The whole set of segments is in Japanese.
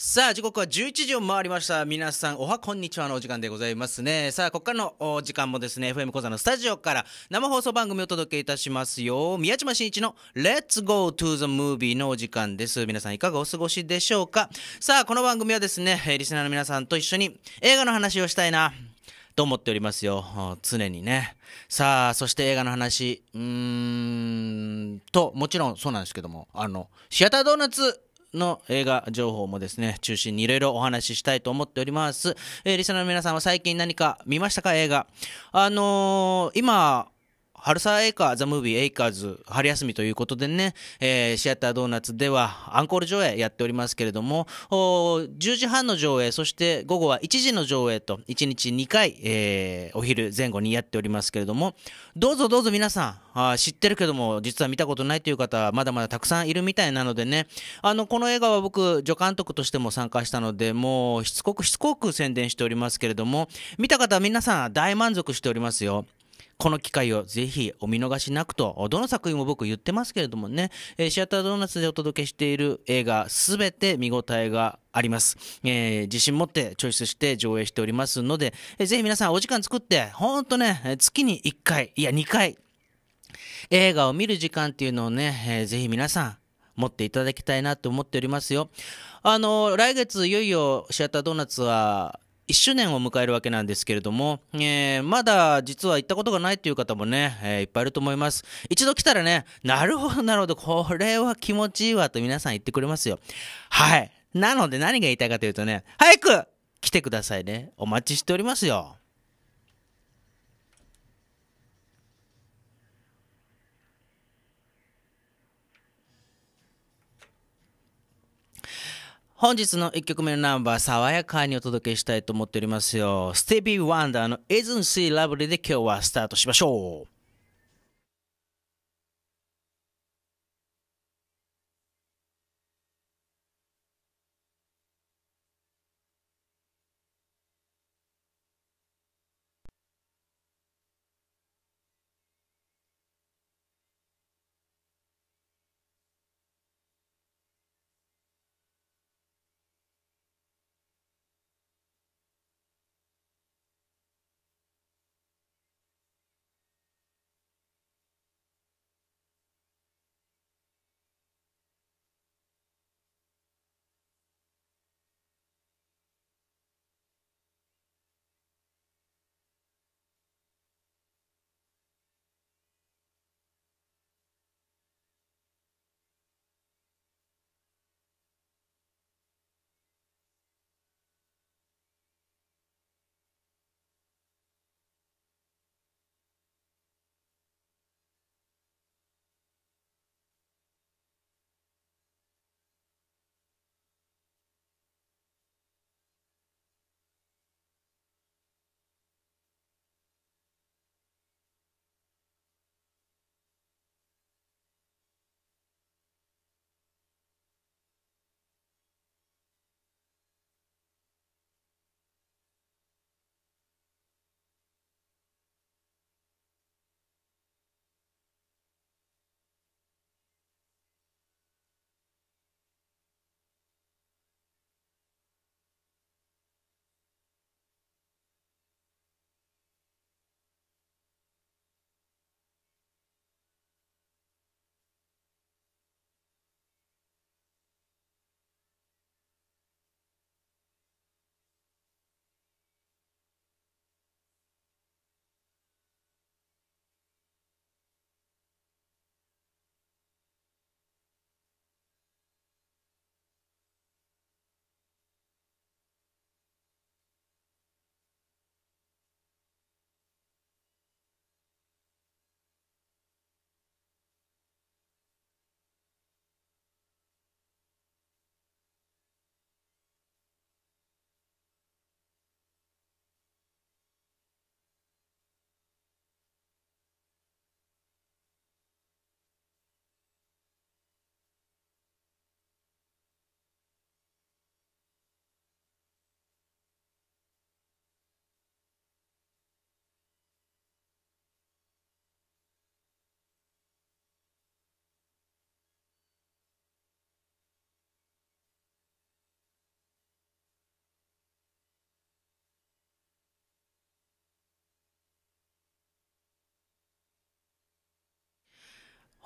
さあ、時刻は11時を回りました。皆さん、おはこんにちはのお時間でございますね。さあ、ここからの時間もですね、FM 小座のスタジオから生放送番組をお届けいたしますよ。宮島真一の Let's Go to the Movie のお時間です。皆さん、いかがお過ごしでしょうかさあ、この番組はですね、リスナーの皆さんと一緒に映画の話をしたいな。と思っておりますよ。常にね。さあ、そして映画の話、うーん、と、もちろんそうなんですけども、あの、シアタードーナツの映画情報もですね、中心にいろいろお話ししたいと思っております。えー、リスナーの皆さんは最近何か見ましたか映画。あのー、今、春ーエイカーザムービーエイカーズ春休みということでね、えー、シアタードーナツではアンコール上映やっておりますけれども、10時半の上映、そして午後は1時の上映と、1日2回、えー、お昼前後にやっておりますけれども、どうぞどうぞ皆さん、あ知ってるけども、実は見たことないという方、はまだまだたくさんいるみたいなのでね、あの、この映画は僕、助監督としても参加したので、もうしつこくしつこく宣伝しておりますけれども、見た方は皆さん大満足しておりますよ。この機会をぜひお見逃しなくと、どの作品も僕言ってますけれどもね、えシアタードーナツでお届けしている映画、すべて見応えがあります、えー、自信持ってチョイスして上映しておりますので、えー、ぜひ皆さんお時間作って、ほんとね、月に1回、いや2回、映画を見る時間っていうのをね、えー、ぜひ皆さん、持っていただきたいなと思っておりますよ。あの、来月いよいよシアタードーナツは1周年を迎えるわけなんですけれども、えー、まだ実は行ったことがないという方もね、えー、いっぱいいると思います。一度来たらね、なるほど、なるほど、これは気持ちいいわと皆さん言ってくれますよ。はい。なので何が言いたいかというとね、早く来てくださいね。お待ちしておりますよ。本日の1曲目のナンバー、爽やかにお届けしたいと思っておりますよ。スティービー・ワンダーの Isn't She Lovely で今日はスタートしましょう。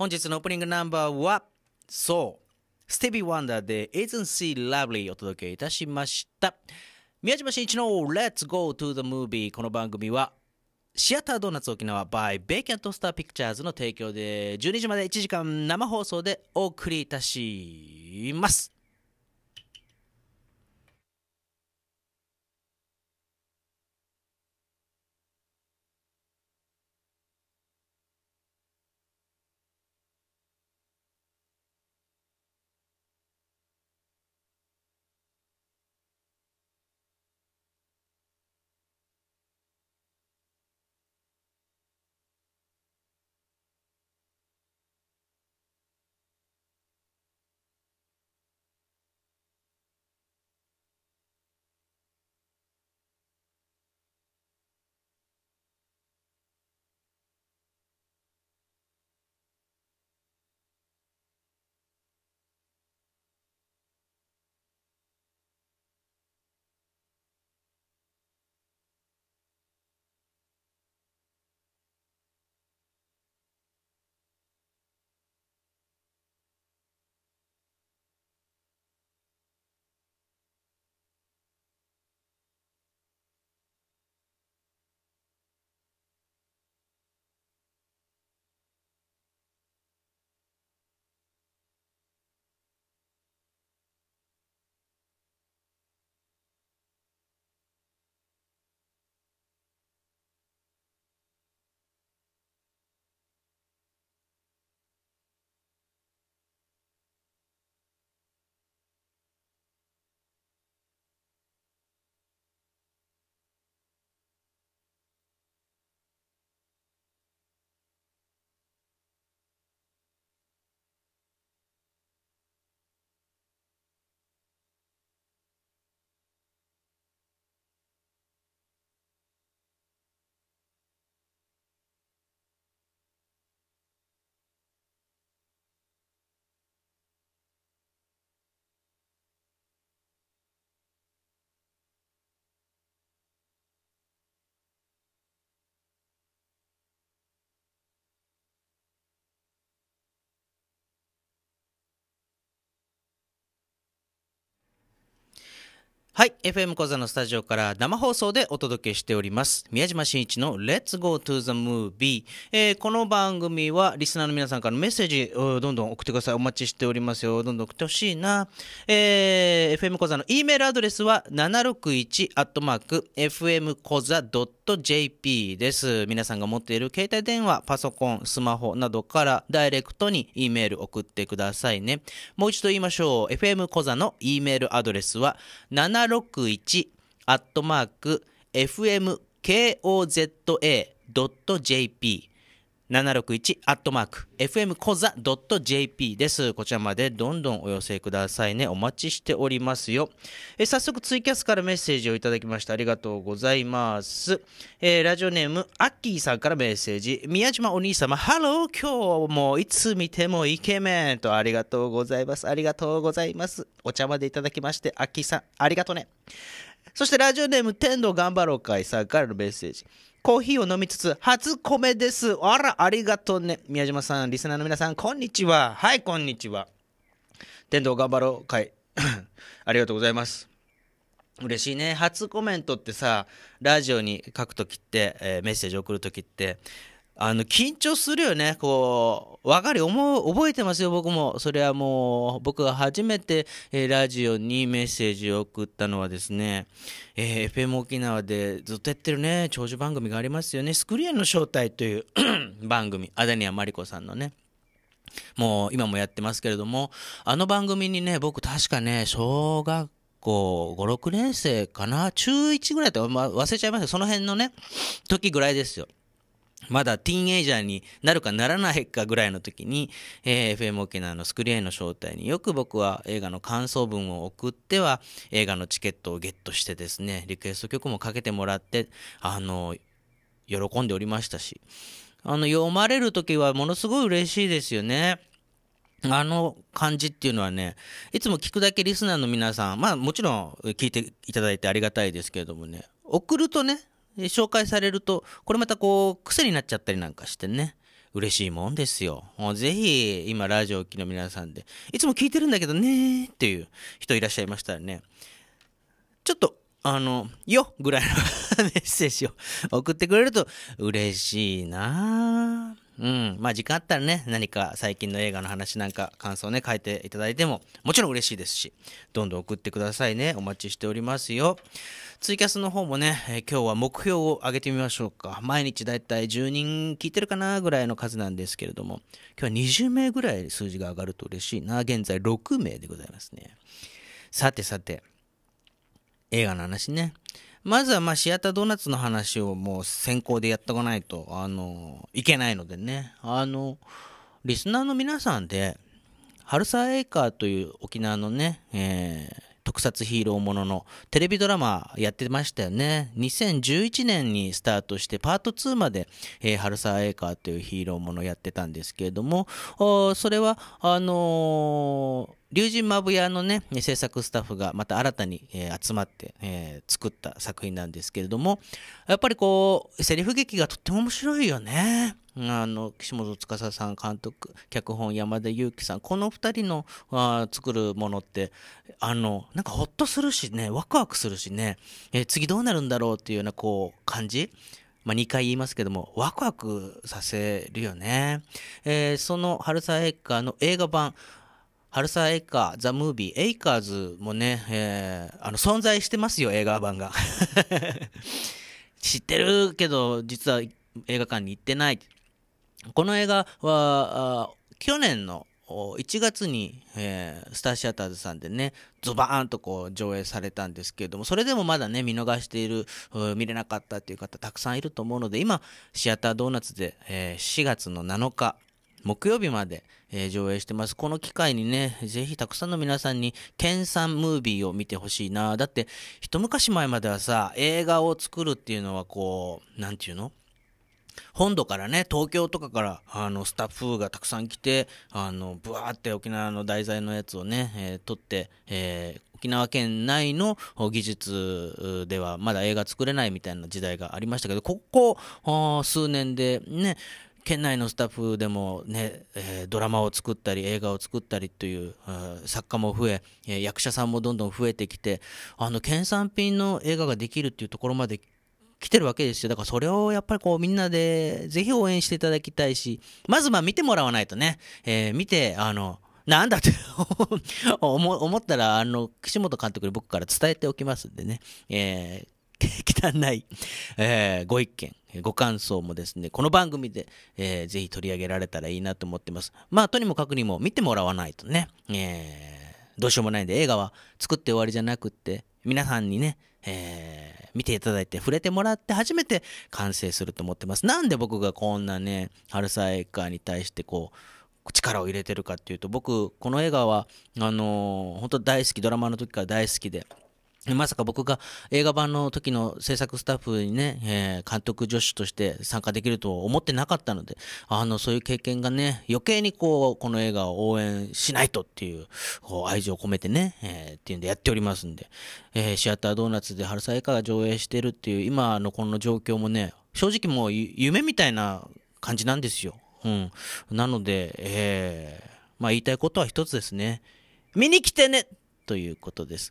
本日のオープニングナンバーは、そう、ステビー・ワンダーで Isn't She Lovely お届けいたしました。宮島真一の Let's Go to the Movie この番組は、シアタードーナツ沖縄 by ベイキャントスターピクチャーズの提供で12時まで1時間生放送でお送りいたします。はい FM 小座のスタジオから生放送でお届けしております宮島真一の Let's Go to the Movie、えー、この番組はリスナーの皆さんからメッセージどんどん送ってくださいお待ちしておりますよどんどん送ってほしいな、えー、FM 小座の E メールアドレスは761 at mark FM 小座 .com .jp です。皆さんが持っている携帯電話、パソコン、スマホなどからダイレクトに E メール送ってくださいね。もう一度言いましょう。FM コザの E メールアドレスは761 fmkoza.jp 761-fmkoza.jp です。こちらまでどんどんお寄せくださいね。お待ちしておりますよ。え早速ツイキャスからメッセージをいただきましたありがとうございます。えー、ラジオネーム、アッキーさんからメッセージ。宮島お兄様、ハロー、今日もいつ見てもイケメンとありがとうございます。ありがとうございます。お茶までいただきまして、アッキーさん、ありがとね。そしてラジオネーム、天童頑張ろう会さんからのメッセージ。コーヒーを飲みつつ、初米です。あら、ありがとうね。宮島さん、リスナーの皆さん、こんにちは。はい、こんにちは。天童頑張ろう会。ありがとうございます。嬉しいね。初コメントってさ、ラジオに書くときって、えー、メッセージ送るときって、あの緊張するよね、こう分かる覚えてますよ、僕も。それはもう、僕が初めて、えー、ラジオにメッセージを送ったのはですね、えー、FM 沖縄でずっとやってるね、長寿番組がありますよね、スクリーンの正体という 番組、アダニアマリコさんのね。もう今もやってますけれども、あの番組にね、僕確かね、小学校5、6年生かな、中1ぐらいって、まあ、忘れちゃいましたその辺のね、時ぐらいですよ。まだティーンエイジャーになるかならないかぐらいの時に、えー、FM 沖縄のスクリーンの招待によく僕は映画の感想文を送っては映画のチケットをゲットしてですねリクエスト曲もかけてもらってあの喜んでおりましたしあの読まれる時はものすごい嬉しいですよね。あの感じっていうのはね、いつも聞くだけリスナーの皆さん、まあもちろん聞いていただいてありがたいですけれどもね、送るとね、紹介されると、これまたこう、癖になっちゃったりなんかしてね。嬉しいもんですよ。ぜひ、今、ラジオ機の皆さんで、いつも聞いてるんだけどねっていう人いらっしゃいましたらね、ちょっと、あの、よぐらいの メッセージを送ってくれると嬉しいなうん。まあ、時間あったらね、何か最近の映画の話なんか感想ね、書いていただいても、もちろん嬉しいですし、どんどん送ってくださいね。お待ちしておりますよ。ツイキャスの方もね、えー、今日は目標を上げてみましょうか。毎日だいたい10人聞いてるかなぐらいの数なんですけれども、今日は20名ぐらい数字が上がると嬉しいな。現在6名でございますね。さてさて、映画の話ね。まずはまあシアタードーナツの話をもう先行でやっておかないとあのいけないのでねあのリスナーの皆さんで春沢エイカーという沖縄のね、えー、特撮ヒーローもののテレビドラマやってましたよね2011年にスタートしてパート2まで、えー、春沢エイカーというヒーローものやってたんですけれどもそれはあのー龍神マブヤのね制作スタッフがまた新たに、えー、集まって、えー、作った作品なんですけれどもやっぱりこうセリフ劇がとっても面白いよね。あの岸本司さん監督脚本山田裕貴さんこの2人のあ作るものってあのなんかほっとするしねワクワクするしね、えー、次どうなるんだろうっていうようなこう感じまあ、2回言いますけども、ワクワクさせるよね。えー、その春沢映画の映画版、ハルサエイカー、ザ・ムービー、エイカーズもね、えー、あの存在してますよ、映画版が。知ってるけど、実は映画館に行ってない。この映画は、去年の1月に、えー、スターシアターズさんでね、ズバーンとこう上映されたんですけれども、それでもまだね、見逃している、見れなかったっていう方たくさんいると思うので、今、シアタードーナツで、えー、4月の7日、木曜日まで、えー、上映してます。この機会にね、ぜひたくさんの皆さんに、ケンさんムービーを見てほしいな。だって、一昔前まではさ、映画を作るっていうのはこう、なんていうの本土からね、東京とかから、あの、スタッフがたくさん来て、あの、ブワーって沖縄の題材のやつをね、えー、撮って、えー、沖縄県内の技術ではまだ映画作れないみたいな時代がありましたけど、ここ数年でね、県内のスタッフでもね、えー、ドラマを作ったり映画を作ったりという作家も増え、えー、役者さんもどんどん増えてきてあの県産品の映画ができるっていうところまで来てるわけですよだからそれをやっぱりこうみんなでぜひ応援していただきたいしまずまあ見てもらわないとね、えー、見てあのなんだって 思ったらあの岸本監督に僕から伝えておきますんでね、えー、汚 い、えー、ご意見ご感想もですね、この番組で、えー、ぜひ取り上げられたらいいなと思ってます。まあ、とにもかくにも見てもらわないとね、えー、どうしようもないんで映画は作って終わりじゃなくって、皆さんにね、えー、見ていただいて触れてもらって初めて完成すると思ってます。なんで僕がこんなね、春サイカーに対してこう、力を入れてるかっていうと僕この映画はあのー、本当大好きドラマの時から大好きでまさか僕が映画版の時の制作スタッフにね、えー、監督助手として参加できると思ってなかったので、あの、そういう経験がね、余計にこう、この映画を応援しないとっていう、こう、愛情を込めてね、えー、っていうんでやっておりますんで、えー、シアタードーナツで春さ映画が上映してるっていう、今のこの状況もね、正直もう夢みたいな感じなんですよ。うん。なので、えー、まあ言いたいことは一つですね。見に来てねということです。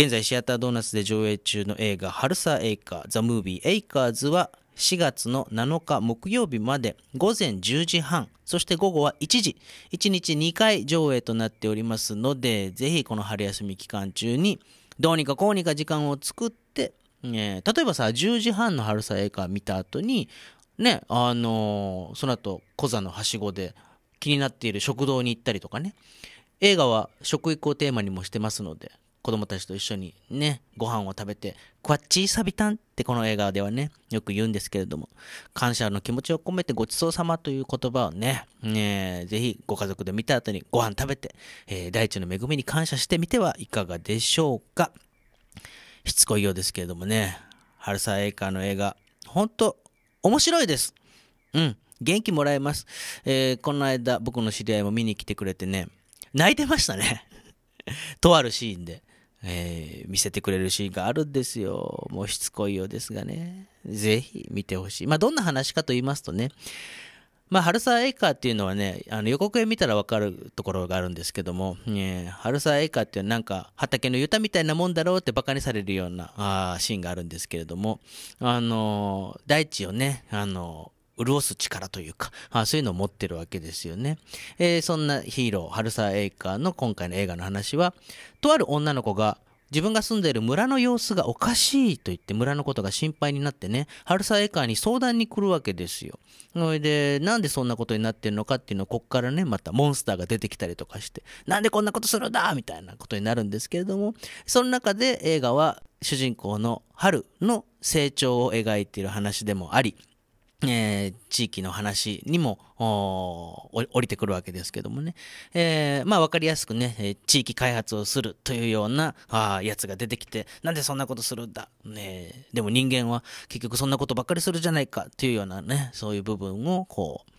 現在シアタードーナツで上映中の映画「ハルサー・エイカー・ザ・ムービー・エイカーズ」は4月の7日木曜日まで午前10時半そして午後は1時1日2回上映となっておりますのでぜひこの春休み期間中にどうにかこうにか時間を作って、えー、例えばさ10時半の春さ映画見た後にねあのー、その後小座のはしごで気になっている食堂に行ったりとかね映画は食育をテーマにもしてますので子供たちと一緒にね、ご飯を食べて、こっちサビタンってこの映画ではね、よく言うんですけれども、感謝の気持ちを込めてごちそうさまという言葉をね、ねぜひご家族で見た後にご飯食べて、えー、大地の恵みに感謝してみてはいかがでしょうか。しつこいようですけれどもね、春沢映画の映画、ほんと面白いです。うん、元気もらえます。えー、この間僕の知り合いも見に来てくれてね、泣いてましたね。とあるシーンで。えー、見せてくれるシーンがあるんですよ。もうしつこいようですがね。ぜひ見てほしい。まあ、どんな話かと言いますとね、まあ、春ルエイカーっていうのはね、あの予告編見たらわかるところがあるんですけども、ね、ハーエイカーっていうのはなんか畑のたみたいなもんだろうって馬鹿にされるようなあーシーンがあるんですけれども、あのー、大地をね、あのー潤す力というか、あそういうのを持ってるわけですよね。えー、そんなヒーロー、春沢エイカーの今回の映画の話は、とある女の子が自分が住んでいる村の様子がおかしいと言って村のことが心配になってね、春沢エカーに相談に来るわけですよ。それで、なんでそんなことになってるのかっていうのをこっからね、またモンスターが出てきたりとかして、なんでこんなことするんだみたいなことになるんですけれども、その中で映画は主人公の春の成長を描いている話でもあり、えー、地域の話にも降りてくるわけですけどもね、えー、まあ分かりやすくね地域開発をするというようなあやつが出てきてなんでそんなことするんだ、ね、でも人間は結局そんなことばっかりするじゃないかというようなねそういう部分をこう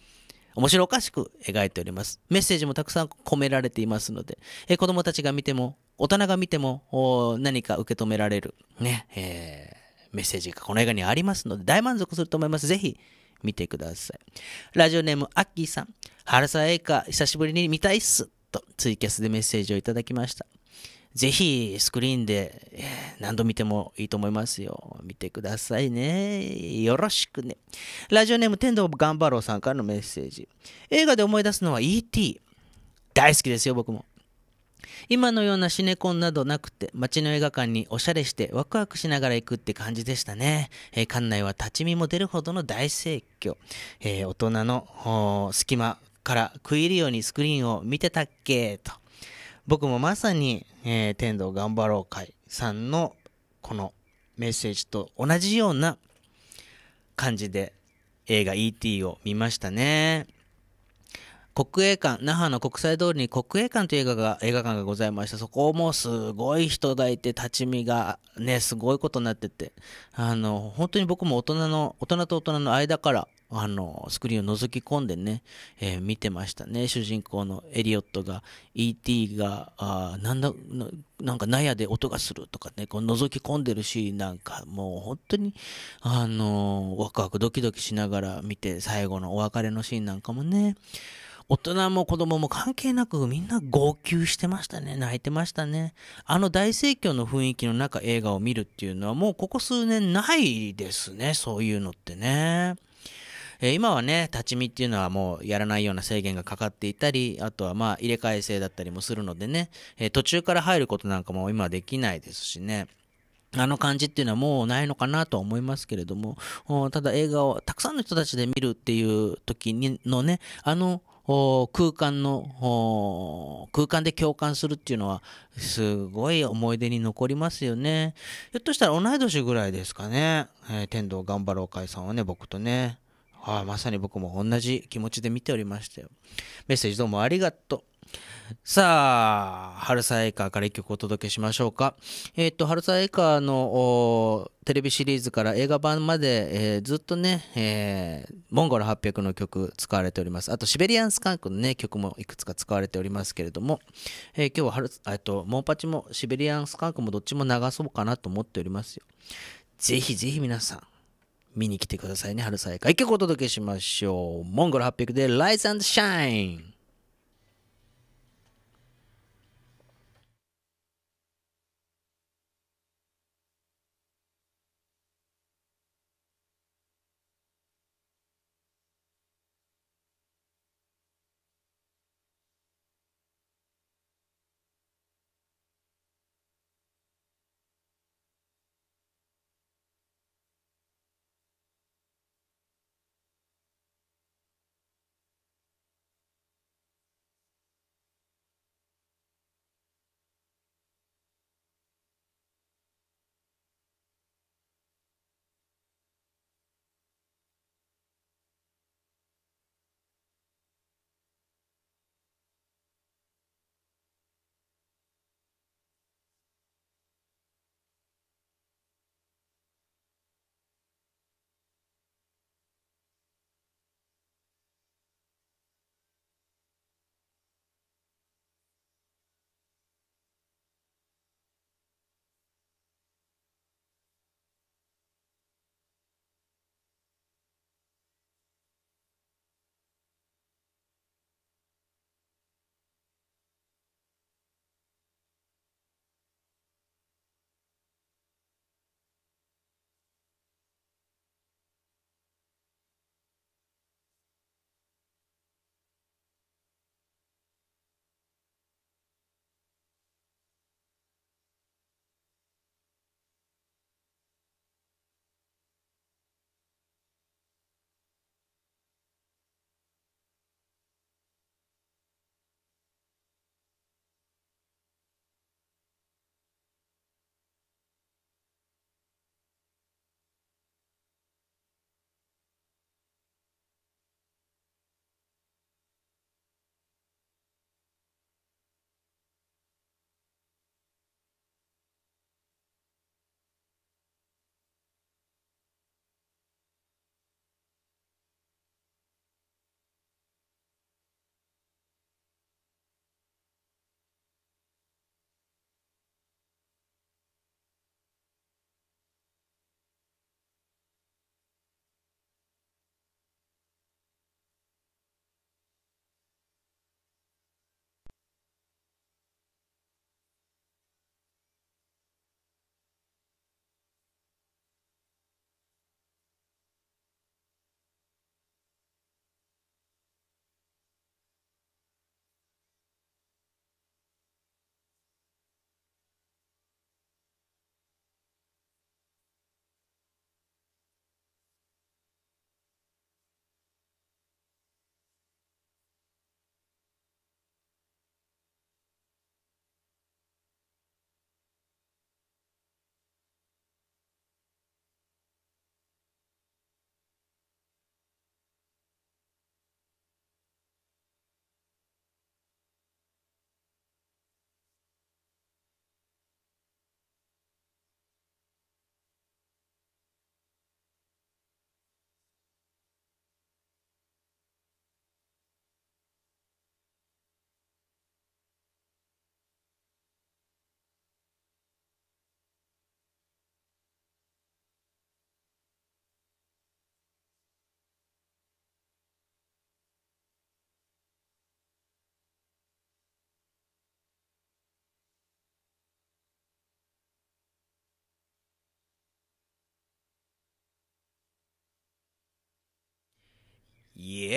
面白おかしく描いておりますメッセージもたくさん込められていますので、えー、子供たちが見ても大人が見ても何か受け止められるね、えーメッセージがこの映画にありますので大満足すると思います。ぜひ見てください。ラジオネームアッキーさん、原沢映画久しぶりに見たいっすとツイキャスでメッセージをいただきました。ぜひスクリーンで何度見てもいいと思いますよ。見てくださいね。よろしくね。ラジオネーム天童頑張ろうさんからのメッセージ。映画で思い出すのは E.T. 大好きですよ、僕も。今のようなシネコンなどなくて、街の映画館におしゃれしてワクワクしながら行くって感じでしたね。えー、館内は立ち見も出るほどの大盛況。えー、大人の隙間から食い入るようにスクリーンを見てたっけと。僕もまさに、えー、天童頑張ろう会さんのこのメッセージと同じような感じで映画 ET を見ましたね。国営館、那覇の国際通りに国営館という映画が、映画館がございまして、そこもすごい人がいて、立ち見がね、すごいことになってて、あの、本当に僕も大人の、大人と大人の間から、あの、スクリーンを覗き込んでね、えー、見てましたね。主人公のエリオットが、E.T. が、あなんだな、なんか納屋で音がするとかね、こう覗き込んでるシーンなんか、もう本当に、あのー、ワクワクドキドキしながら見て、最後のお別れのシーンなんかもね、大人も子供も関係なくみんな号泣してましたね。泣いてましたね。あの大盛況の雰囲気の中映画を見るっていうのはもうここ数年ないですね。そういうのってね。えー、今はね、立ち見っていうのはもうやらないような制限がかかっていたり、あとはまあ入れ替え制だったりもするのでね、えー、途中から入ることなんかも今できないですしね。あの感じっていうのはもうないのかなとは思いますけれども、ただ映画をたくさんの人たちで見るっていう時にのね、あの空間の空間で共感するっていうのはすごい思い出に残りますよねひょっとしたら同い年ぐらいですかね、えー、天童頑張ろういさんはね僕とねあまさに僕も同じ気持ちで見ておりましたよメッセージどうもありがとうさあ、春イカかから一曲お届けしましょうか。えっ、ー、と、春イカーのテレビシリーズから映画版まで、えー、ずっとね、えー、モンゴル800の曲使われております。あと、シベリアンスカンクのね、曲もいくつか使われておりますけれども、えー、今日は春、えっと、モンパチもシベリアンスカンクもどっちも流そうかなと思っておりますよ。ぜひぜひ皆さん、見に来てくださいね、春イカー。一曲お届けしましょう。モンゴル800で Rise and Shine!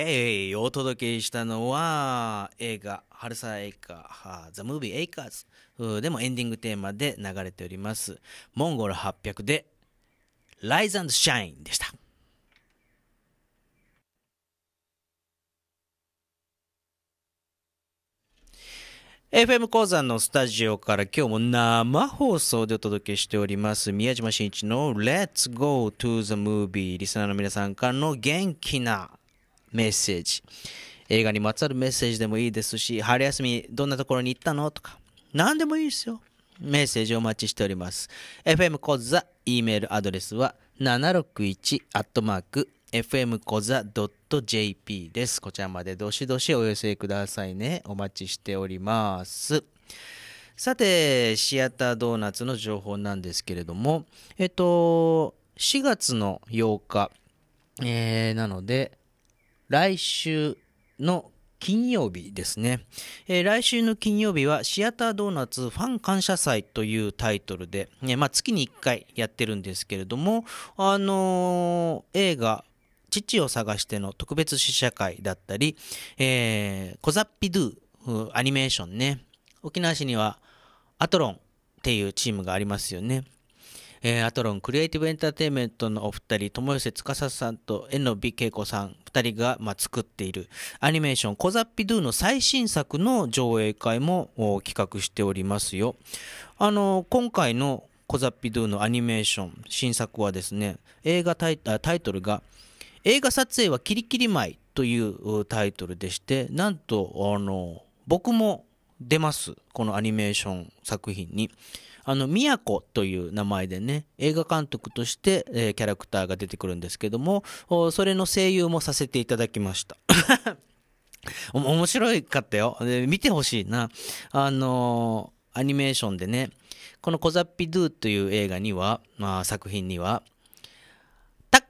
えー、お届けしたのは映画「春サエイカー」「ザ・ムービー・エイカーズ」でもエンディングテーマで流れております「モンゴル800」で「ライズシャイン」でした。FM 鉱山のスタジオから今日も生放送でお届けしております宮島真一の Let's Go to the Movie リスナーの皆さんからの元気なメッセージ映画にまつわるメッセージでもいいですし春休みどんなところに行ったのとか何でもいいですよメッセージお待ちしております FM 小座 E メールアドレスは761アットマーク FM 小座 .jp ですこちらまでどしどしお寄せくださいねお待ちしておりますさてシアタードーナツの情報なんですけれどもえっと4月の8日、えー、なので来週の金曜日ですね、えー、来週の金曜日はシアタードーナツファン感謝祭というタイトルで、ねまあ、月に1回やってるんですけれども、あのー、映画「父を探して」の特別試写会だったり「えー、コザッピドゥ」アニメーションね沖縄市にはアトロンっていうチームがありますよねえー、アトロンクリエイティブエンターテインメントのお二人友寄司さんと遠野美恵子さん2人が、まあ、作っているアニメーション「コザッピドゥ」の最新作の上映会も企画しておりますよ。あの今回の「コザッピドゥ」のアニメーション新作はですね映画タイタイトルが「映画撮影はキリキリ舞」というタイトルでしてなんとあの僕も出ますこのアニメーション作品に。あの宮古という名前でね映画監督として、えー、キャラクターが出てくるんですけどもそれの声優もさせていただきました。面白かったよ。で見てほしいな。あのー、アニメーションでね、このコザッピドゥという映画には、まあ、作品には、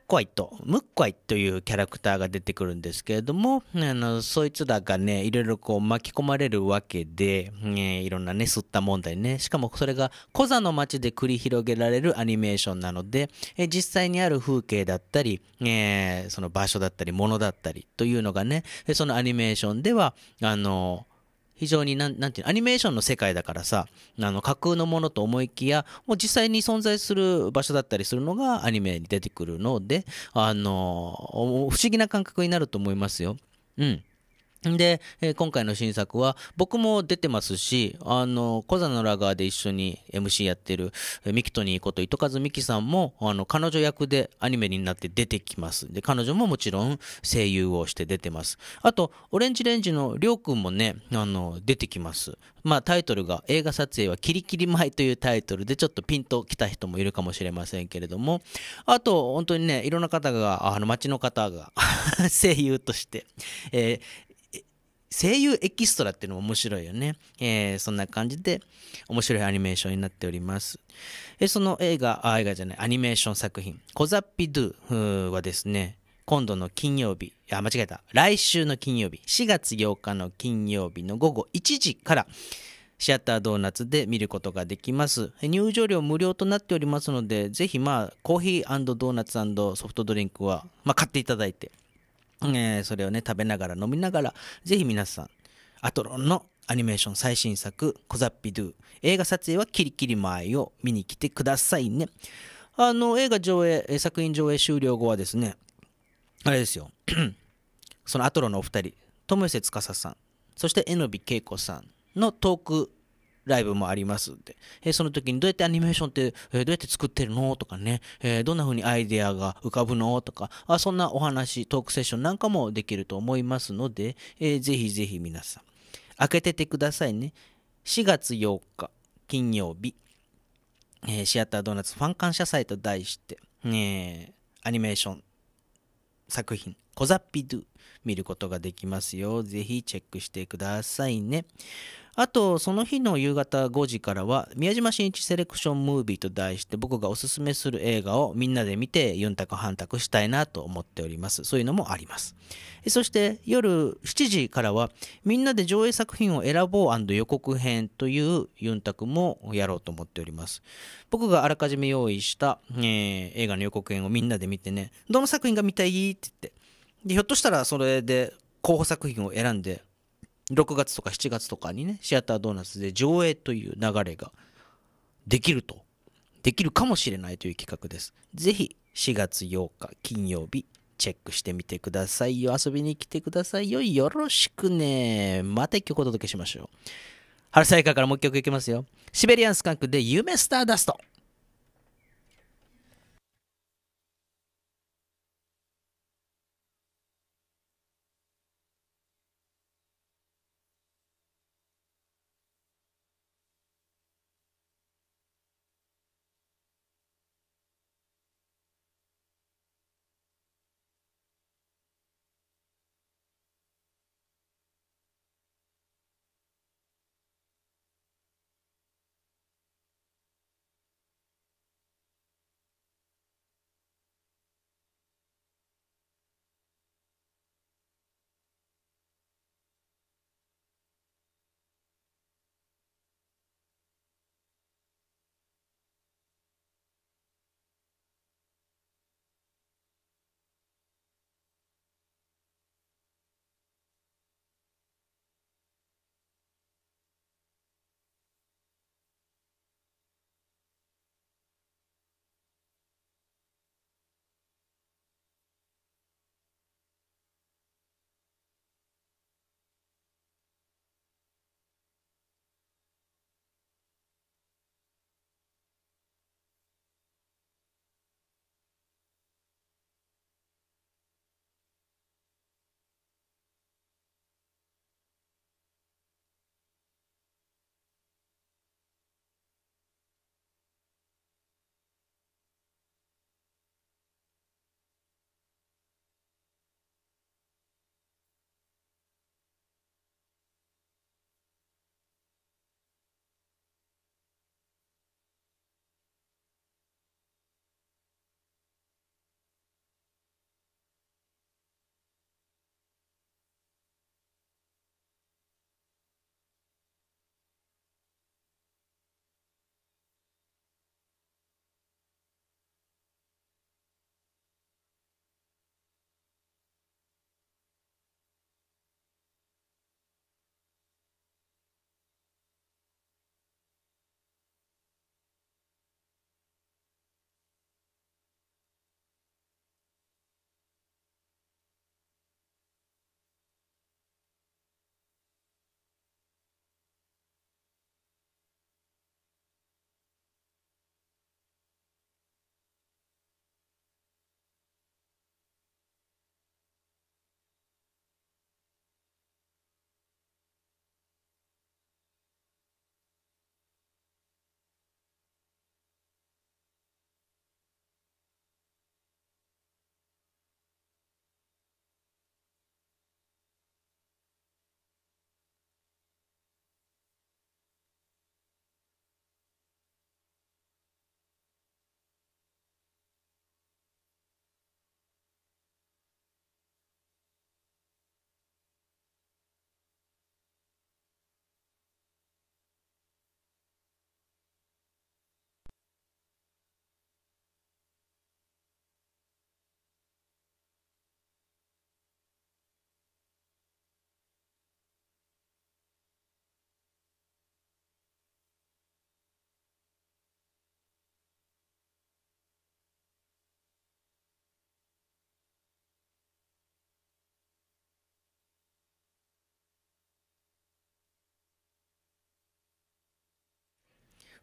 コアイとムッコアイというキャラクターが出てくるんですけれどもあのそいつらがねいろいろこう巻き込まれるわけで、ね、いろんなね吸った問題ねしかもそれがコザの街で繰り広げられるアニメーションなのでえ実際にある風景だったり、えー、その場所だったり物だったりというのがねそのアニメーションではあの非常になんなんていうアニメーションの世界だからさあの架空のものと思いきやもう実際に存在する場所だったりするのがアニメに出てくるのであの不思議な感覚になると思いますよ。うんで、えー、今回の新作は僕も出てますし、あの、コザのラガーで一緒に MC やってる、ミキトニーこと糸数ミキさんも、あの、彼女役でアニメになって出てきます。で、彼女ももちろん声優をして出てます。あと、オレンジレンジのりょうくんもね、あの、出てきます。まあ、タイトルが映画撮影はキリキリ前というタイトルでちょっとピンと来た人もいるかもしれませんけれども、あと、本当にね、いろんな方が、あの、街の方が 声優として、えー声優エキストラっていうのも面白いよね。えー、そんな感じで面白いアニメーションになっております。えー、その映画、あ、映画じゃない、アニメーション作品、コザッピドゥはですね、今度の金曜日、あ、間違えた。来週の金曜日、4月8日の金曜日の午後1時から、シアタードーナツで見ることができます。入場料無料となっておりますので、ぜひまあ、コーヒードーナツソフトドリンクは、まあ、買っていただいて、えー、それをね、食べながら飲みながら、ぜひ皆さん、アトロンのアニメーション最新作、コザッピドゥ、映画撮影はキリキリ前を見に来てくださいね。あの、映画上映、作品上映終了後はですね、あれですよ、そのアトロンのお二人、友瀬司さん、そして江ノ美恵子さんのトークライブもありますっで、えー、その時にどうやってアニメーションって、えー、どうやって作ってるのとかね、えー、どんな風にアイデアが浮かぶのとかあ、そんなお話、トークセッションなんかもできると思いますので、えー、ぜひぜひ皆さん、開けててくださいね。4月8日、金曜日、えシアタードーナツファン感謝祭と題して、えアニメーション作品、コザッピドゥ見ることができますよ。ぜひチェックしてくださいね。あと、その日の夕方5時からは、宮島新一セレクションムービーと題して、僕がおすすめする映画をみんなで見て、ユンタクハンタクしたいなと思っております。そういうのもあります。そして、夜7時からは、みんなで上映作品を選ぼう予告編というユンタクもやろうと思っております。僕があらかじめ用意した、えー、映画の予告編をみんなで見てね、どの作品が見たいって言って、で、ひょっとしたらそれで候補作品を選んで、6月とか7月とかにねシアタードーナツで上映という流れができるとできるかもしれないという企画ですぜひ4月8日金曜日チェックしてみてくださいよ遊びに来てくださいよよろしくねまた一曲お届けしましょう春さやからもう1曲いきますよシベリアンスカンクで夢スターダスト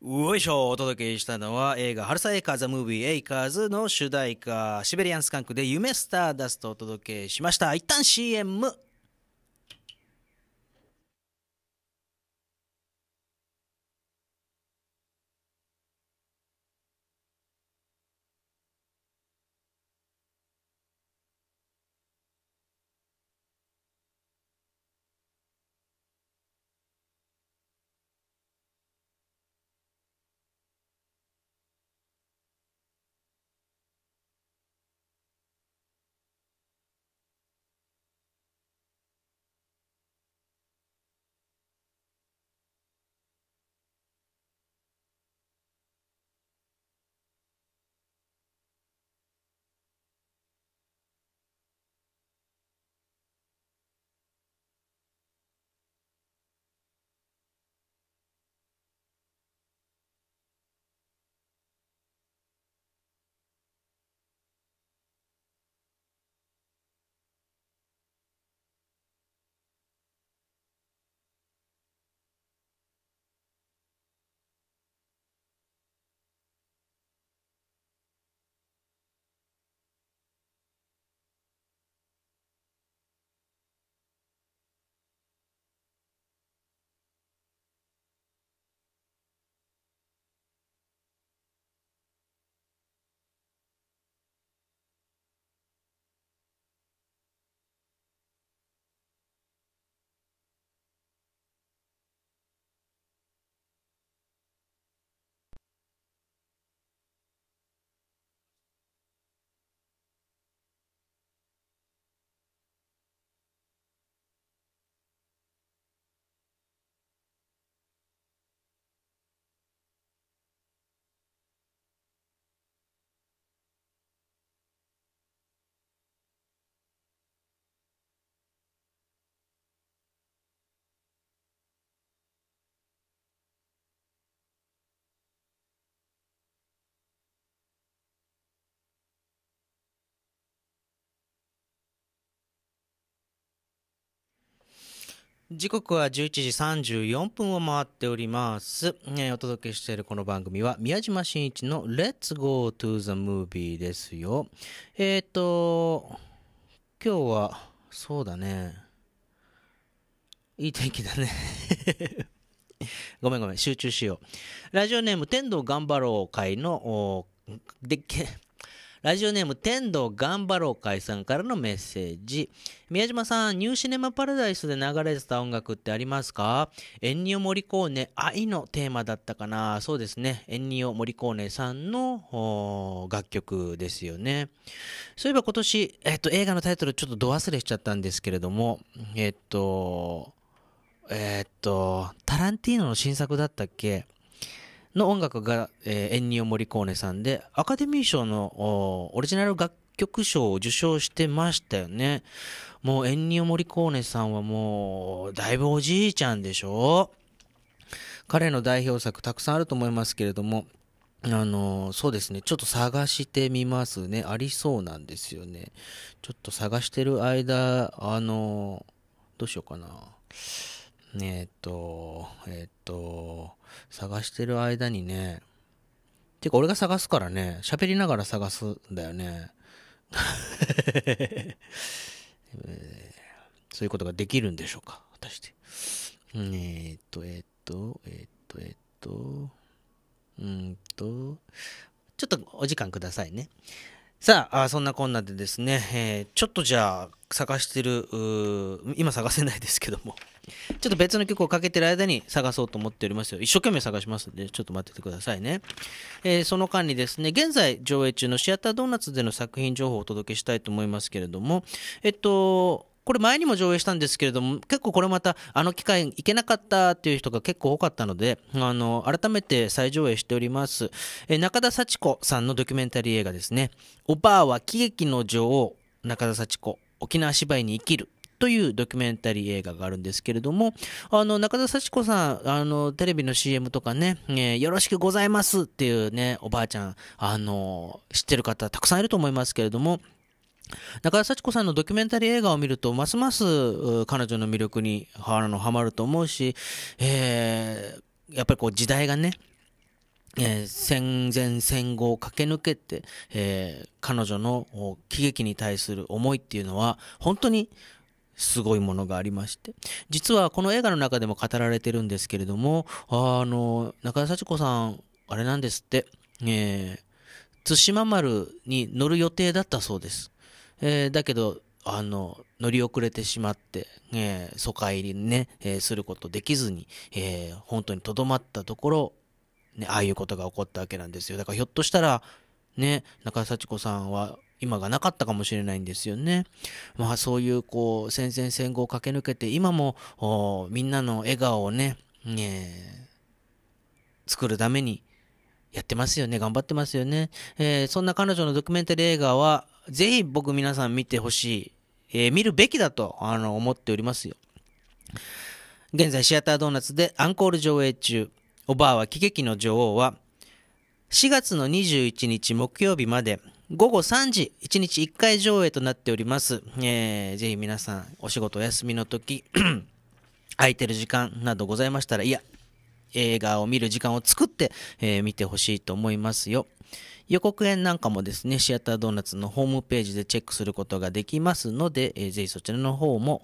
よいしょお届けしたのは映画「ハルサエイカーズ・ムービー・エイカーズ」の主題歌「シベリアン・スカンク」で「夢スターダスト」お届けしました一旦 CM 時刻は11時34分を回っております。ね、お届けしているこの番組は宮島真一の Let's Go to the Movie ですよ。えっ、ー、と、今日は、そうだね。いい天気だね。ごめんごめん、集中しよう。ラジオネーム、天童頑張ろう会の、でっけ、ラジオネーム天童頑張ろう会さんからのメッセージ。宮島さん、ニューシネマパラダイスで流れてた音楽ってありますかエンニオ・モリコーネ、愛のテーマだったかなそうですね。エンニオ・モリコーネさんの楽曲ですよね。そういえば今年、えっと、映画のタイトルちょっとど忘れしちゃったんですけれども、えっと、えっと、タランティーノの新作だったっけの音楽が、えー、エンニオ・モリコーネさんで、アカデミー賞のオリジナル楽曲賞を受賞してましたよね。もうエンニオ・モリコーネさんはもう、だいぶおじいちゃんでしょ彼の代表作たくさんあると思いますけれども、あの、そうですね。ちょっと探してみますね。ありそうなんですよね。ちょっと探してる間、あの、どうしようかな。えっと、えっと、探してる間にね、てか俺が探すからね、喋りながら探すんだよね。そういうことができるんでしょうか果たして。えっと、えっと、えっと、えっと、うんと、ちょっとお時間くださいね。さあ、あそんなこんなでですね、えー、ちょっとじゃあ探してる、今探せないですけども。ちょっと別の曲をかけてる間に探そうと思っておりますよ。一生懸命探しますんで、ちょっと待っててくださいね。えー、その間にですね、現在上映中のシアタードーナツでの作品情報をお届けしたいと思いますけれども、えっと、これ前にも上映したんですけれども、結構これまたあの機会行けなかったっていう人が結構多かったので、あの、改めて再上映しております。え中田幸子さんのドキュメンタリー映画ですね。おばあは喜劇の女王、中田幸子、沖縄芝居に生きるというドキュメンタリー映画があるんですけれども、あの、中田幸子さん、あの、テレビの CM とかね、えー、よろしくございますっていうね、おばあちゃん、あの、知ってる方たくさんいると思いますけれども、中田幸子さんのドキュメンタリー映画を見ると、ますます彼女の魅力にあのハマると思うし、えー、やっぱりこう時代がね、えー、戦前戦後を駆け抜けて、えー、彼女の喜劇に対する思いっていうのは、本当にすごいものがありまして実はこの映画の中でも語られてるんですけれどもあの中田幸子さんあれなんですって、えー、対馬丸に乗る予定だったそうです、えー、だけどあの乗り遅れてしまって、えー、疎開にね、えー、することできずに、えー、本当にとどまったところ、ね、ああいうことが起こったわけなんですよだからひょっとしたらね中田幸子さんは今がなかったかもしれないんですよね。まあそういうこう戦前戦後を駆け抜けて今もみんなの笑顔をね、ね作るためにやってますよね。頑張ってますよね。えー、そんな彼女のドキュメンタリー映画はぜひ僕皆さん見てほしい。えー、見るべきだとあの思っておりますよ。現在シアタードーナツでアンコール上映中。おばあは喜劇の女王は4月の21日木曜日まで午後3時、1日1回上映となっております。えー、ぜひ皆さん、お仕事お休みの時 空いてる時間などございましたら、いや、映画を見る時間を作って、えー、見てほしいと思いますよ。予告編なんかもですね、シアタードーナツのホームページでチェックすることができますので、えー、ぜひそちらの方も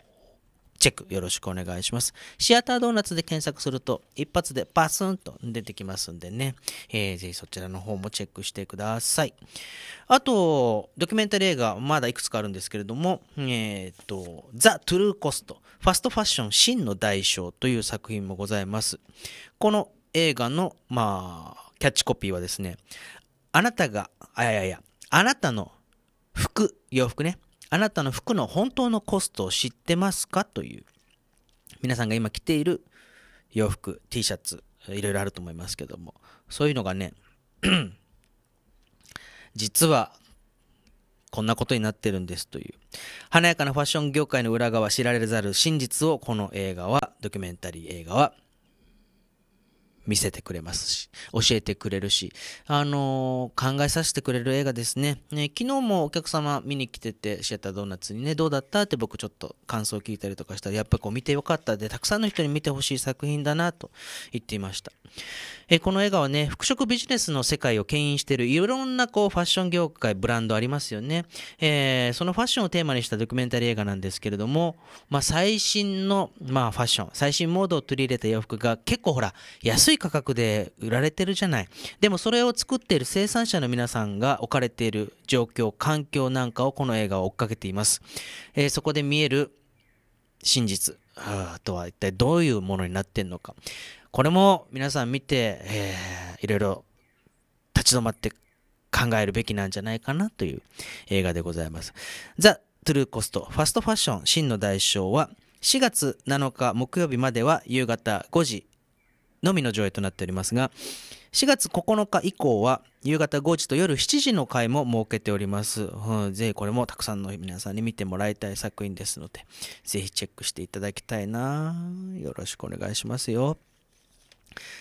チェックよろしくお願いします。シアタードーナツで検索すると一発でパスンと出てきますんでね、えー、ぜひそちらの方もチェックしてください。あと、ドキュメンタリー映画まだいくつかあるんですけれども、えっ、ー、と、ザ・トゥルーコスト、ファストファッション真の代償という作品もございます。この映画の、まあ、キャッチコピーはですね、あなたが、あややや、あなたの服、洋服ね、あなたの服の本当のコストを知ってますかという皆さんが今着ている洋服 T シャツいろいろあると思いますけどもそういうのがね 実はこんなことになってるんですという華やかなファッション業界の裏側知られざる真実をこの映画はドキュメンタリー映画は見せてくれますし、教えてくれるし、あのー、考えさせてくれる映画ですねね。昨日もお客様見に来てて、シアタードーナツにね、どうだったって僕ちょっと感想を聞いたりとかしたら、やっぱこう見てよかったで、たくさんの人に見てほしい作品だなと言っていました。えこの映画はね、服飾ビジネスの世界を牽引しているいろんなこうファッション業界、ブランドありますよね。えー、そのファッションをテーマにしたドキュメンタリー映画なんですけれども、まあ、最新の、まあ、ファッション、最新モードを取り入れた洋服が結構ほら、安い価格で売られてるじゃない。でもそれを作っている生産者の皆さんが置かれている状況、環境なんかをこの映画は追っかけています。えー、そこで見える真実。とは一体どういうものになってんのか。これも皆さん見て、えー、いろいろ立ち止まって考えるべきなんじゃないかなという映画でございます。ザ・トゥルーコスト、ファストファッション、真の代償は4月7日木曜日までは夕方5時のみの上映となっておりますが、4月9日以降は夕方5時と夜7時の回も設けております、うん、ぜひこれもたくさんの皆さんに見てもらいたい作品ですのでぜひチェックしていただきたいなよろしくお願いしますよ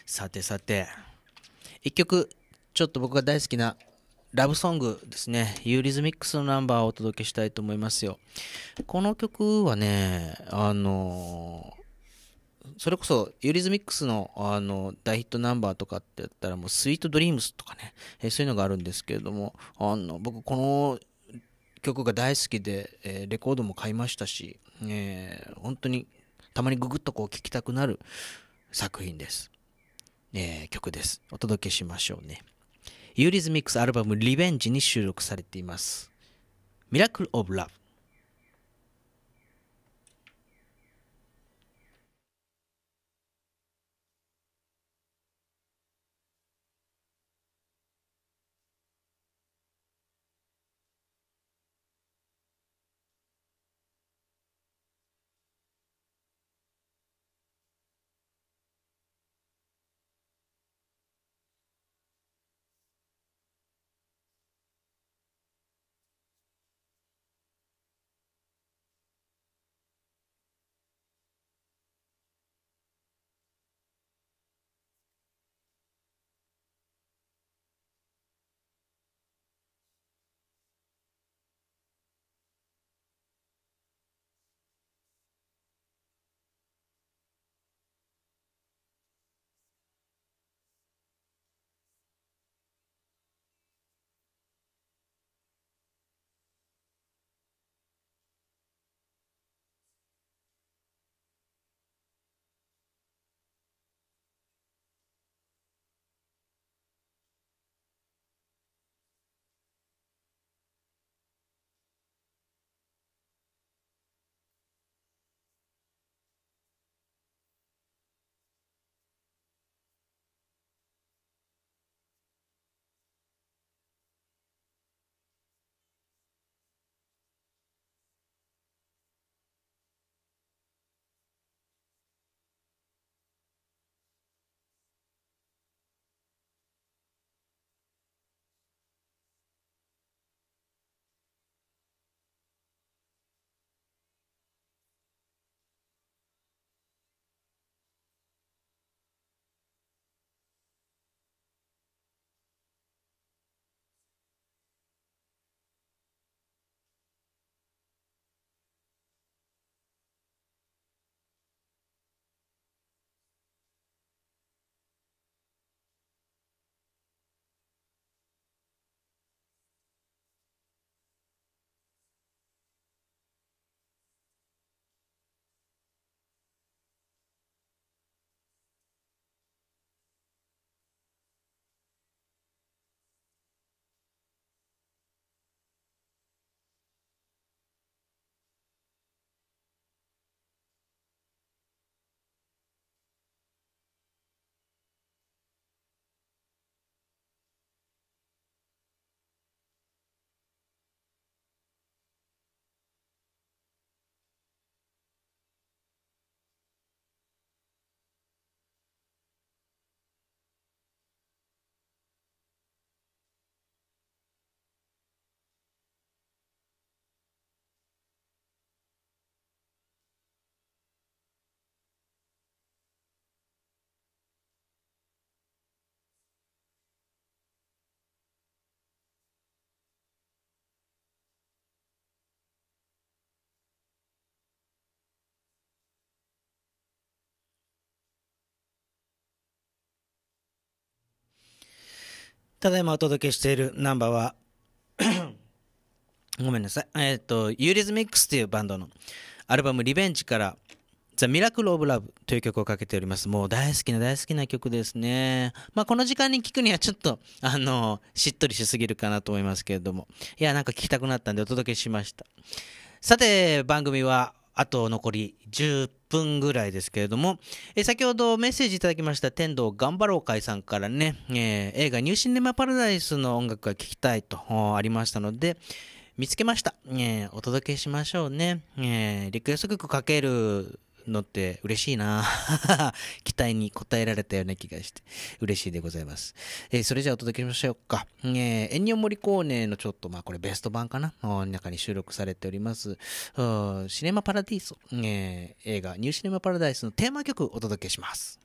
さてさて1曲ちょっと僕が大好きなラブソングですね。ユーリズミックスのナンバーをお届けしたいと思いますよ。この曲はね、あのそれこそユリズミックスのあの大ヒットナンバーとかってやったらもうスイートドリームスとかね、えー、そういうのがあるんですけれどもあの僕この曲が大好きで、えー、レコードも買いましたし、えー、本当にたまにググッとこう聴きたくなる作品です、えー、曲ですお届けしましょうねユーリズミックスアルバム「リベンジ」に収録されていますミラクル・オブ・ラブただいまお届けしているナンバーは ごめんなさい。えっ、ー、と、ユーリズミックスというバンドのアルバムリベンジから、ザ・ミラクル・オブ・ラブという曲をかけております。もう大好きな大好きな曲ですね。まあこの時間に聴くにはちょっと、あの、しっとりしすぎるかなと思いますけれども。いや、なんか聴きたくなったんでお届けしました。さて、番組はあと残り10分ぐらいですけれども、えー、先ほどメッセージいただきました天童頑張ろう会さんからね、えー、映画ニューシネマパラダイスの音楽が聴きたいとありましたので、見つけました。えー、お届けしましょうね。えー、リクエスト曲かけるのって嬉しいな 期待に応えられたような気がして嬉しいでございます。えー、それじゃあお届けしましょうか。えー、エンニオモリコーネのちょっと、まあこれベスト版かなの中に収録されております、シネマパラディーソ、えー、映画ニューシネマパラダイスのテーマ曲お届けします。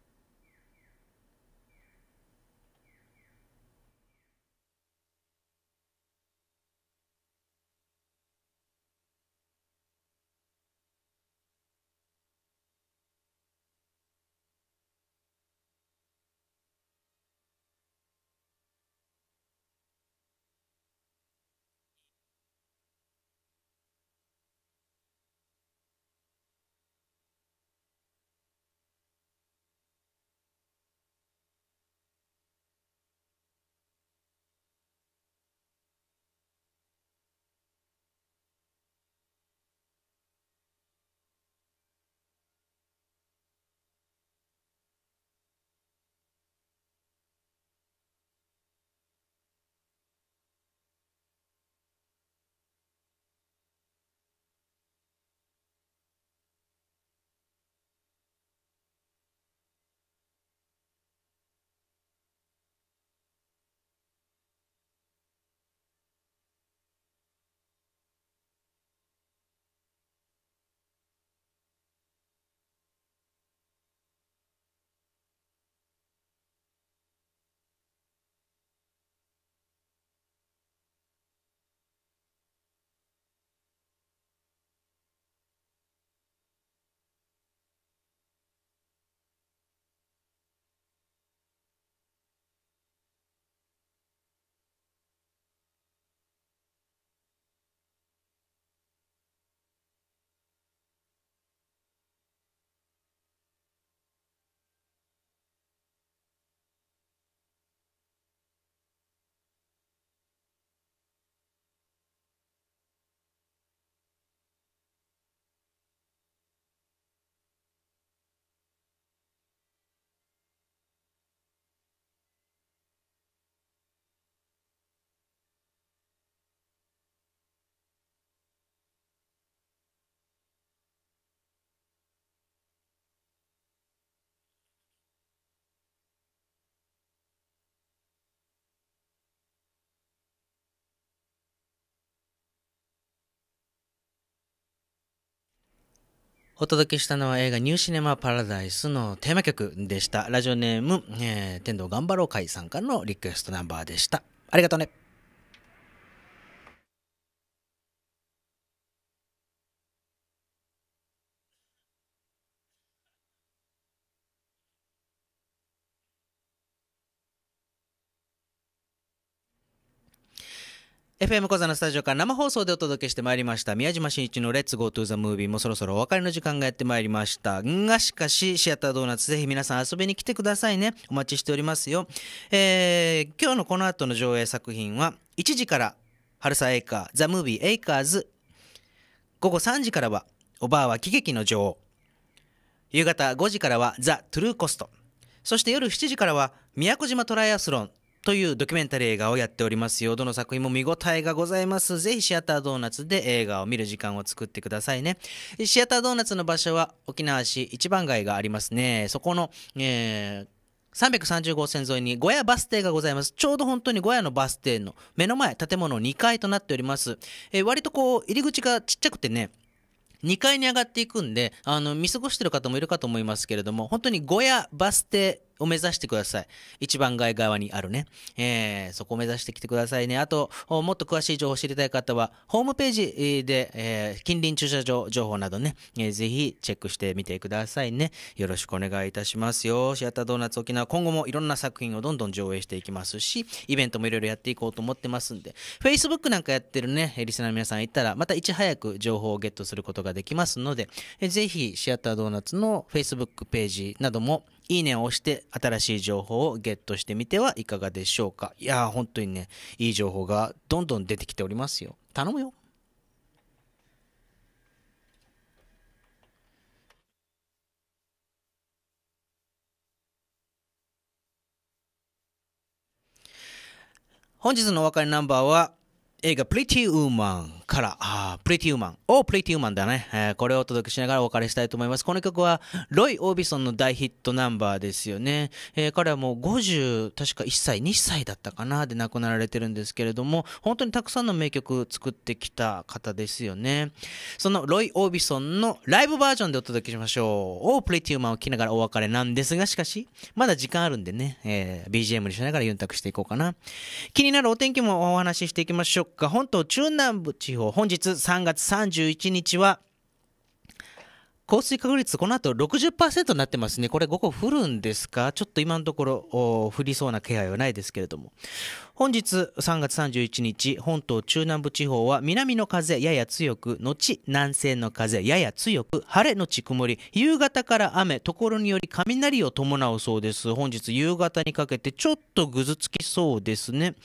お届けしたのは映画ニューシネマパラダイスのテーマ曲でした。ラジオネーム、えー、天童頑張ろう会さんからのリクエストナンバーでした。ありがとうね。FM 小座のスタジオから生放送でお届けしてまいりました。宮島真一のレッツゴートゥーザムービーもそろそろお別れの時間がやってまいりました。が、しかし、シアタードーナツぜひ皆さん遊びに来てくださいね。お待ちしておりますよ。えー、今日のこの後の上映作品は、1時から、春サエイカー、ザムービーエイカーズ。午後3時からは、おばあは喜劇の女王。夕方5時からは、ザ・トゥルーコスト。そして夜7時からは、宮古島トライアスロン、というドキュメンタリー映画をやっておりますよ。どの作品も見応えがございます。ぜひシアタードーナツで映画を見る時間を作ってくださいね。シアタードーナツの場所は沖縄市一番街がありますね。そこの、えー330号線沿いに小屋バス停がございます。ちょうど本当に小屋のバス停の目の前、建物2階となっております。えー、割とこう、入り口がちっちゃくてね、2階に上がっていくんで、あの、見過ごしてる方もいるかと思いますけれども、本当に小屋バス停を目指してください。一番外側にあるね。えー、そこを目指してきてくださいね。あと、もっと詳しい情報を知りたい方は、ホームページで、えー、近隣駐車場情報などね、えー、ぜひチェックしてみてくださいね。よろしくお願いいたしますよ。シアタードーナツ沖縄、今後もいろんな作品をどんどん上映していきますし、イベントもいろいろやっていこうと思ってますんで、Facebook なんかやってるね、リスナーの皆さん行ったら、またいち早く情報をゲットすることができますので、えー、ぜひシアタードーナツの Facebook ページなどもいいねを押して新しい情報をゲットしてみてはいかがでしょうか。いやー、本当にね、いい情報がどんどん出てきておりますよ。頼むよ。本日のお別れナンバーは映画 Pretty Woman からあプリティウーマン。おプリティウーマンだね、えー、これをお届けしながらお別れしたいと思います。この曲はロイ・オービソンの大ヒットナンバーですよね。えー、彼はもう50、確か1歳、2歳だったかなで亡くなられてるんですけれども、本当にたくさんの名曲作ってきた方ですよね。そのロイ・オービソンのライブバージョンでお届けしましょう。おプリティウーマンを聴きながらお別れなんですが、しかし、まだ時間あるんでね、えー、BGM にしながらユンタクしていこうかな。気になるお天気もお話ししていきましょうか。本当、中南部地方報、本日3月31日は、降水確率、この後60%になってますね。これ午後降るんですかちょっと今のところ降りそうな気配はないですけれども。本日3月31日、本島中南部地方は南の風やや強く、後南西の風やや強く、晴れのち曇り、夕方から雨、ところにより雷を伴うそうです。本日夕方にかけてちょっとぐずつきそうですね。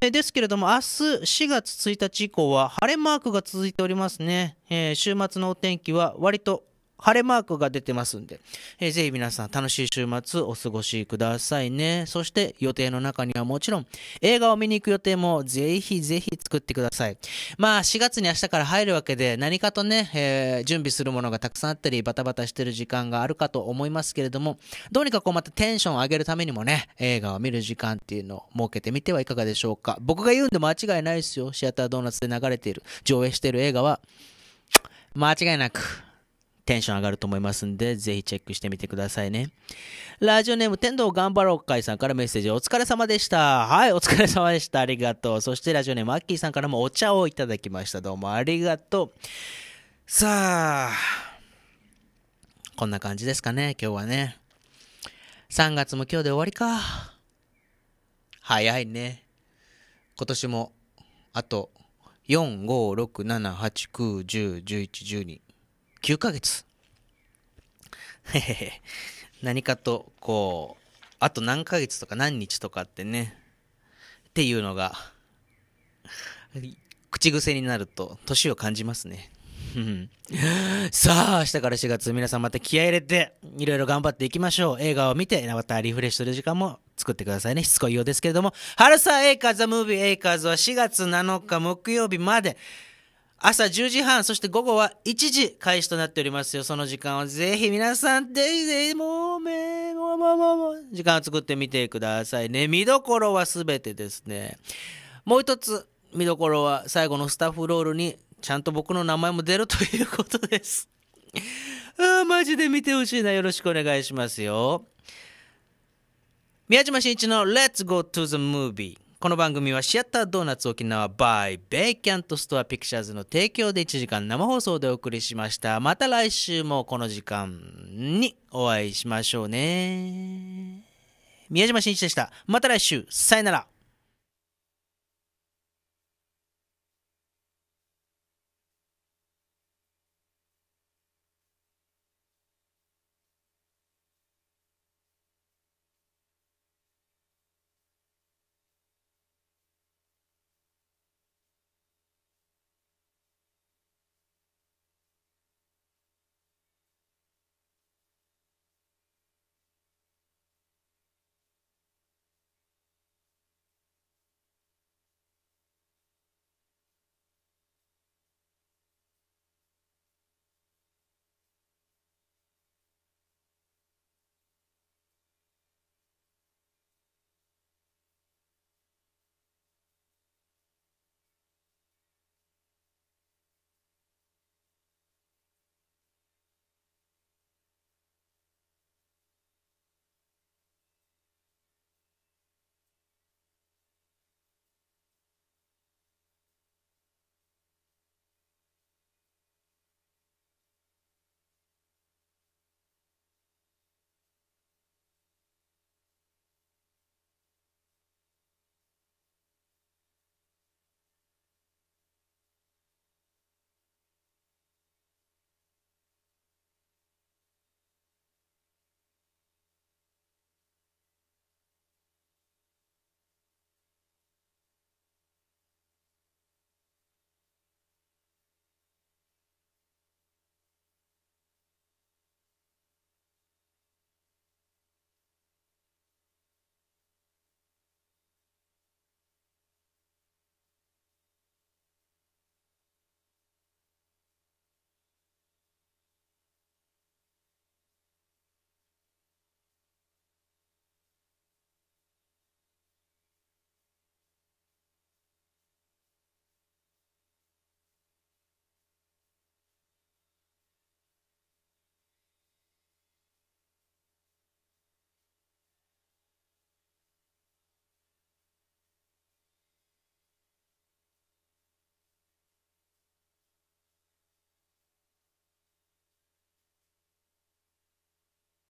ですけれども、明日4月1日以降は晴れマークが続いておりますね。えー、週末のお天気は割と晴れマークが出てますんで、えー、ぜひ皆さん楽しい週末お過ごしくださいね。そして予定の中にはもちろん映画を見に行く予定もぜひぜひ作ってください。まあ4月に明日から入るわけで何かとね、えー、準備するものがたくさんあったりバタバタしてる時間があるかと思いますけれども、どうにかこうまたテンションを上げるためにもね、映画を見る時間っていうのを設けてみてはいかがでしょうか。僕が言うんで間違いないですよ。シアタードーナツで流れている、上映している映画は間違いなくテンション上がると思いますんで、ぜひチェックしてみてくださいね。ラジオネーム、天童頑張ろう会さんからメッセージ、お疲れ様でした。はい、お疲れ様でした。ありがとう。そしてラジオネーム、アッキーさんからもお茶をいただきました。どうもありがとう。さあ、こんな感じですかね、今日はね。3月も今日で終わりか。早いね。今年も、あと、4、5、6、7、8、9、10、11、12。9ヶ月。何かと、こう、あと何ヶ月とか何日とかってね、っていうのが、口癖になると、年を感じますね。さあ、明日から4月、皆さんまた気合入れて、いろいろ頑張っていきましょう。映画を見て、またリフレッシュする時間も作ってくださいね。しつこいようですけれども、春さエイカーズ・ムービー・エイカーズは4月7日木曜日まで、朝10時半、そして午後は1時開始となっておりますよ。その時間をぜひ皆さん、デイデイ、もうめ、もうもうもう、時間を作ってみてくださいね。見どころはすべてですね。もう一つ、見どころは最後のスタッフロールに、ちゃんと僕の名前も出るということです。ああ、マジで見てほしいな。よろしくお願いしますよ。宮島真一の Let's Go to the Movie。この番組はシアタードーナツ沖縄 by ベイキャントストアピクチャーズの提供で1時間生放送でお送りしました。また来週もこの時間にお会いしましょうね。宮島真一でした。また来週、さよなら。